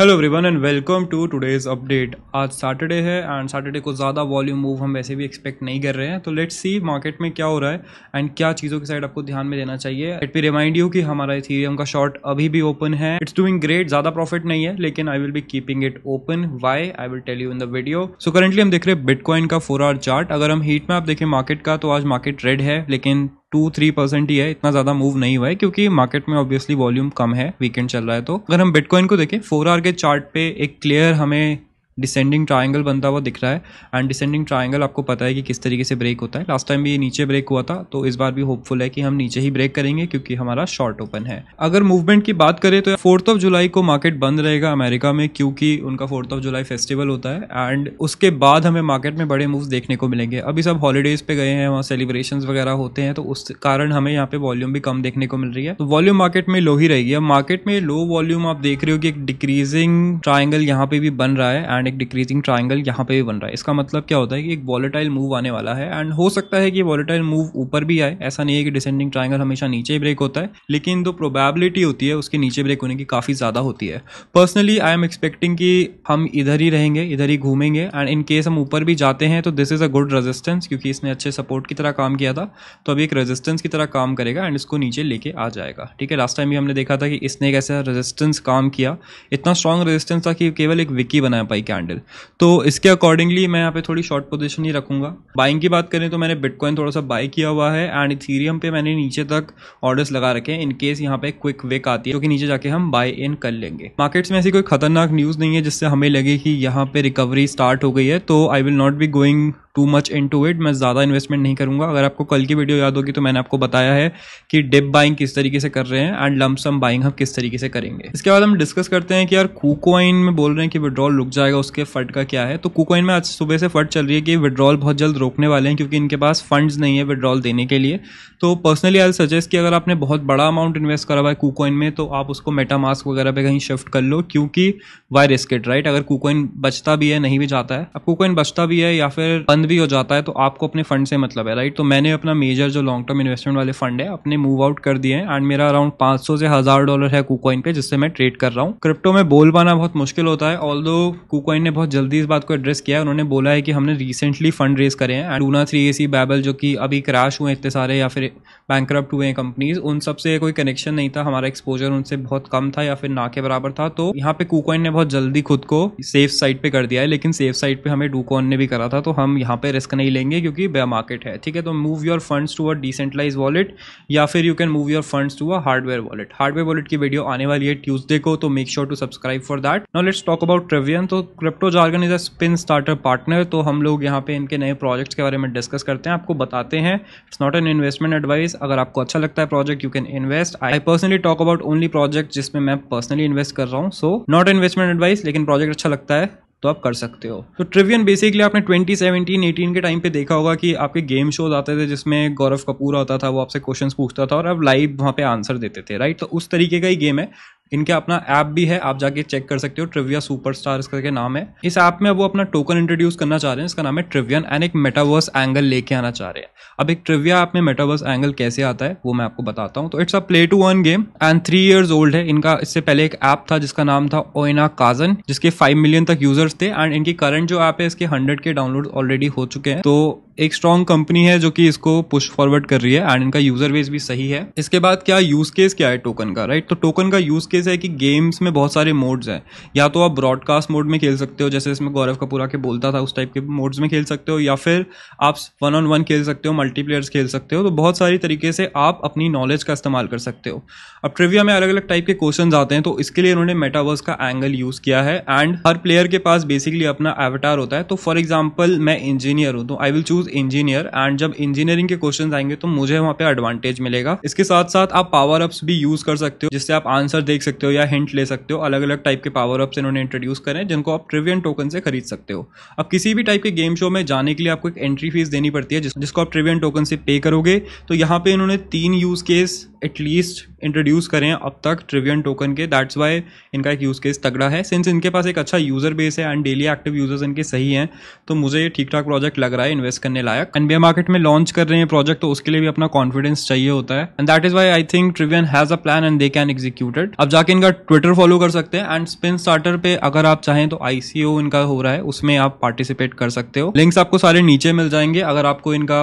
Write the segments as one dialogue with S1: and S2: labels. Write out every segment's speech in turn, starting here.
S1: Hello everyone and welcome to today's update आज Saturday है and Saturday को ज़्यादा वॉल्यूम मूव हम वैसे भी एक्सपेक्ट नहीं कर रहे हैं तो लेट्स सी मार्केट में क्या हो रहा है एंड क्या चीज़ों की साइड आपको ध्यान में देना चाहिए लेट पी रिमाइंड यू कि हमारा इथीरियम का शॉर्ट अभी भी ओपन है इट्स डूइंग ग्रेट ज़्यादा प्रॉफिट नहीं है लेकिन I will be keeping it open why I will tell you in the video so currently हम देख रहे हैं बिटकॉइन का फोर आवर चार्ट अगर हम हीट में आप देखें मार्केट का तो आज मार्केट रेड है लेकिन टू थ्री परसेंट ही है इतना ज्यादा मूव नहीं हुआ है क्योंकि मार्केट में ऑब्वियसली वॉल्यूम कम है वीकेंड चल रहा है तो अगर हम बिटकॉइन को देखें फोर आर के चार्ट पे एक क्लियर हमें डिसेंडिंग ट्राइंगल बनता हुआ दिख रहा है एंड डिसेंडिंग ट्राइंगल आपको पता है कि किस तरीके से ब्रेक होता है लास्ट टाइम भी ये नीचे ब्रेक हुआ था तो इस बार भी होपफुल है कि हम नीचे ही ब्रेक करेंगे क्योंकि हमारा शॉर्ट ओपन है अगर मूवमेंट की बात करें तो फोर्थ ऑफ जुलाई को मार्केट बंद रहेगा अमेरिका में क्योंकि उनका फोर्थ ऑफ जुलाई फेस्टिवल होता है एंड उसके बाद हमें मार्केट में बड़े मूव्स देखने को मिलेंगे अभी सब हॉलीडेज पे गए हैं वहाँ सेलिब्रेशन वगैरह होते हैं तो उस कारण हमें यहाँ पे वॉल्यूम भी कम देखने को मिल रही है तो वॉल्यूम मार्केट में लो ही रहेगी अब मार्केट में लो वॉल्यूम आप देख रहे हो कि एक डिक्रीजिंग ट्राइंगल यहाँ पे भी बन रहा है एंड एंड एक डिक्रीजिंग ट्राइंगल यहाँ पे भी बन रहा है इसका मतलब क्या होता है कि एक वॉलेटाइल मूव आने वाला है एंड हो सकता है कि वॉलेटाइल मूव ऊपर भी आए ऐसा नहीं है कि डिसेंडिंग ट्राइंगल हमेशा नीचे ही ब्रेक होता है लेकिन जो प्रोबेबिलिटी होती है उसके नीचे ब्रेक होने की काफ़ी ज़्यादा होती है पर्सनली आई एम एक्सपेक्टिंग कि हम इधर ही रहेंगे इधर ही घूमेंगे एंड इन केस हम ऊपर भी जाते हैं तो this is a good resistance क्योंकि इसने अच्छे सपोर्ट की तरह काम किया था तो अभी एक रेजिस्टेंस की तरह काम करेगा एंड इसको नीचे लेके आ जाएगा ठीक है लास्ट टाइम भी हमने देखा था कि इसने एक ऐसा रेजिस्टेंस काम किया इतना स्ट्रॉन्ग रेजिस्टेंस था कि केवल एक विकी बना पाई क्या कैंडल तो इसके अकॉर्डिंगली मैं यहाँ पे थोड़ी शॉर्ट पोजिशन ही रखूंगा बाइंग की बात करें तो मैंने बिटकॉइन थोड़ा सा बाई किया हुआ है एंड इथीरियम पे मैंने नीचे तक ऑर्डर्स लगा रखे हैं इनकेस यहाँ पे क्विक वेक आती है क्योंकि नीचे जाके हम बाय इन कर लेंगे मार्केट्स में ऐसी कोई खतरनाक न्यूज़ नहीं है जिससे हमें लगे कि यहाँ पे रिकवरी स्टार्ट हो गई है तो I will not be going too much into it मैं ज़्यादा इन्वेस्टमेंट नहीं करूँगा अगर आपको कल की वीडियो याद होगी तो मैंने आपको बताया है कि डिप बाइंग किस तरीके से कर रहे हैं एंड लमसम बाइंग हम किस तरीके से करेंगे इसके बाद हम डिस्कस करते हैं कि यार कुकोइन में बोल रहे हैं कि विड्रॉल रुक जाएगा उसके फट का क्या है तो कुकोइन में आज सुबह से फट चल रही है कि विड्रॉल बहुत जल्द रोकने वाले हैं क्योंकि इनके पास फंड्स नहीं है विड्रॉल देने के लिए तो पर्सनली आई सजेस्ट कि अगर आपने बहुत बड़ा अमाउंट इन्वेस्ट करा हुआ है कुकोइन में तो आप उसको मेटामास्क वगैरह पे कहीं शिफ्ट कर लो क्योंकि वाई रिस्क इट राइट अगर कुकोइन बचता भी है नहीं भी जाता है अब कुकोइन बचता भी है या फिर बंद फंड भी हो जाता है तो आपको अपने फंड से मतलब है राइट तो मैंने अपना मेजर जो लॉन्ग टर्म इन्वेस्टमेंट वाले फंड है अपने मूव आउट कर दिए हैं एंड मेरा अराउंड 500 से हज़ार डॉलर है कुकॉइन पे जिससे मैं ट्रेड कर रहा हूँ क्रिप्टो में बोल पाना बहुत मुश्किल होता है ऑल दो कुकॉइन ने बहुत जल्दी इस बात को एड्रेस किया है उन्होंने बोला है कि हमने रिसेंटली फंड रेज करे हैं and Luna three A C Babel जो कि अभी क्रैश हुए इतने सारे या फिर बैंक हुए हैं कंपनीज उन सबसे कोई कनेक्शन नहीं था हमारा एक्सपोजर उनसे बहुत कम था या फिर ना के बराबर था तो यहाँ पे कुकॉइन ने बहुत जल्दी खुद को सेफ साइड पे कर दिया है लेकिन सेफ साइड पे हमें डूकॉन ने भी करा था तो हम यहाँ यहाँ पे रिस्क नहीं लेंगे क्योंकि बेयर मार्केट है ठीक है तो move your funds to a decentralise wallet या फिर you can move your funds to a hardware wallet hardware wallet की वीडियो आने वाली है ट्यूजडे को तो make sure to subscribe for that now let's talk about Trivian तो crypto jargon is a spin starter partner तो हम लोग यहाँ पे इनके नए प्रोजेक्ट्स के बारे में डिस्कस करते हैं आपको बताते हैं it's not an investment advice अगर आपको अच्छा लगता है project you can invest I personally talk about only project जिसमें मैं पर्सनली इन्वेस्ट कर रहा हूँ सो नॉट इन्वेस्टमेंट एडवाइस लेकिन प्रोजेक्ट अच्छा लगता है तो आप कर सकते हो तो ट्रिवियन बेसिकली आपने 2017 18 के टाइम पे देखा होगा कि आपके गेम शोज आते थे जिसमें गौरव कपूर होता था वो आपसे क्वेश्चंस पूछता था और आप लाइव वहाँ पे आंसर देते थे राइट तो उस तरीके का ही गेम है इनका अपना ऐप भी है आप जाके चेक कर सकते हो ट्रिविया सुपर स्टार के नाम है इस ऐप में वो अपना टोकन इंट्रोड्यूस करना चाह रहे हैं इसका नाम है ट्रिवियन एंड एक मेटावर्स एंगल लेके आना चाह रहे हैं अब एक ट्रिविया ऐप में मेटावर्स एंगल कैसे आता है वो मैं आपको बताता हूँ तो it's a play to win game and three years old है इनका इससे पहले एक ऐप था जिसका नाम था ओइना काजन जिसके फाइव मिलियन तक यूजर्स थे एंड इनकी करंट जो ऐप है इसके हंड्रेड के डाउनलोड ऑलरेडी हो चुके हैं तो एक स्ट्रॉन्ग कंपनी है जो कि इसको पुश फॉरवर्ड कर रही है एंड इनका यूजर बेस भी सही है इसके बाद क्या यूज केस क्या है टोकन का राइट तो टोकन का यूज केस है कि गेम्स में बहुत सारे मोड्स हैं या तो आप ब्रॉडकास्ट मोड में खेल सकते हो जैसे इसमें गौरव कपूरा के बोलता था उस टाइप के मोड्स में खेल सकते हो या फिर आप वन ऑन वन खेल सकते हो मल्टीप्लेयर्स खेल सकते हो तो बहुत सारी तरीके से आप अपनी नॉलेज का इस्तेमाल कर सकते हो अब ट्रिविया में अलग अलग टाइप के क्वेश्चन आते हैं तो इसके लिए उन्होंने मेटावर्स का एंगल यूज किया है एंड हर प्लेयर के पास बेसिकली अपना एवटार होता है तो फॉर एग्जाम्पल मैं इंजीनियर हूँ तो I will choose choose engineer and जब इंजीनियरिंग के क्वेश्चन आएंगे तो मुझे वहाँ पे एडवांटेज मिलेगा इसके साथ साथ आप पावर अप्स भी यूज कर सकते हो जिससे आप आंसर देख सकते हो या हिंट ले सकते हो अलग अलग टाइप के पावर अप्स इन्होंने इंट्रोड्यूस करें जिनको आप ट्रिवियन टोकन से खरीद सकते हो अब किसी भी टाइप के गेम शो में जाने के लिए आपको एक एंट्री फीस देनी पड़ती है जिसको आप ट्रिवियन टोकन से पे करोगे तो यहाँ पे इन्होंने तीन यूज केस एटलीस्ट इंट्रोड्यूस करें अब तक ट्रिवियन टोकन के दैट्स वाई इनका एक यूज़ केस तगड़ा है सिंस इनके पास एक अच्छा यूज़र बेस है एंड डेली एक्टिव यूज़र्स इनके सही हैं तो मुझे ये ठीक ठाक प्रोजेक्ट लग रहा है इन्वेस्ट करने लायक एंड बी मार्केट में लॉन्च कर रहे हैं प्रोजेक्ट तो उसके लिए भी अपना कॉन्फिडेंस चाहिए होता है and that is why I think Trivian has a plan and they can executed अब जाके इनका ट्विटर फॉलो कर सकते हैं एंड स्पिन स्टार्टर पे अगर आप चाहें तो आईसीओ इनका हो रहा है उसमें आप पार्टिसिपेट कर सकते हो लिंक्स आपको सारे नीचे मिल जाएंगे अगर आपको इनका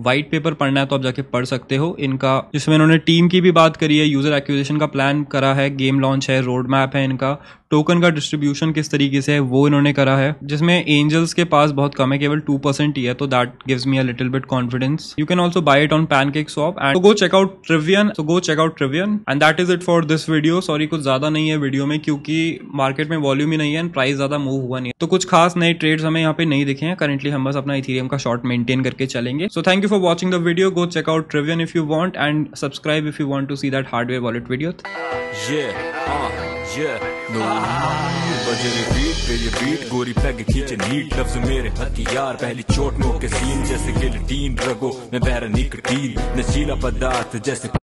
S1: व्हाइट पेपर पढ़ना है तो आप जाके पढ़ सकते हो इनका जिसमें इन्होंने टीम की भी बात करी है यूजर एक्विजिशन का प्लान करा है गेम लॉन्च है रोड मैप है इनका टोकन का डिस्ट्रीब्यूशन किस तरीके से है वो इन्होंने करा है जिसमें एंजल्स के पास बहुत कम है केवल टू परसेंट ही है तो that gives me a little bit confidence you can also buy it on pancake shop and go check out Trivian so go check out Trivian and that is it for this video sorry कुछ ज्यादा नहीं है video में क्योंकि market में volume ही नहीं है and price ज्यादा मूव हुआ नहीं है तो कुछ खास नए ट्रेड्स हमें यहाँ पे नहीं दिखे हैं करेंटली हम बस अपना इथीरियम का शॉर्ट मेंटेन करके चलेंगे so thank you for watching the video go check out Trivian if you want and subscribe if you want to see that hardware wallet video Yeah. Uh. Yeah, no बजे पे ये beat गोरी peg खींचे NEET लफ्ज मेरे हथियार पहली चोट नो के सीन जैसे गिलटीन रगो मैं बैरा निकटीन नशीला पदार्थ जैसे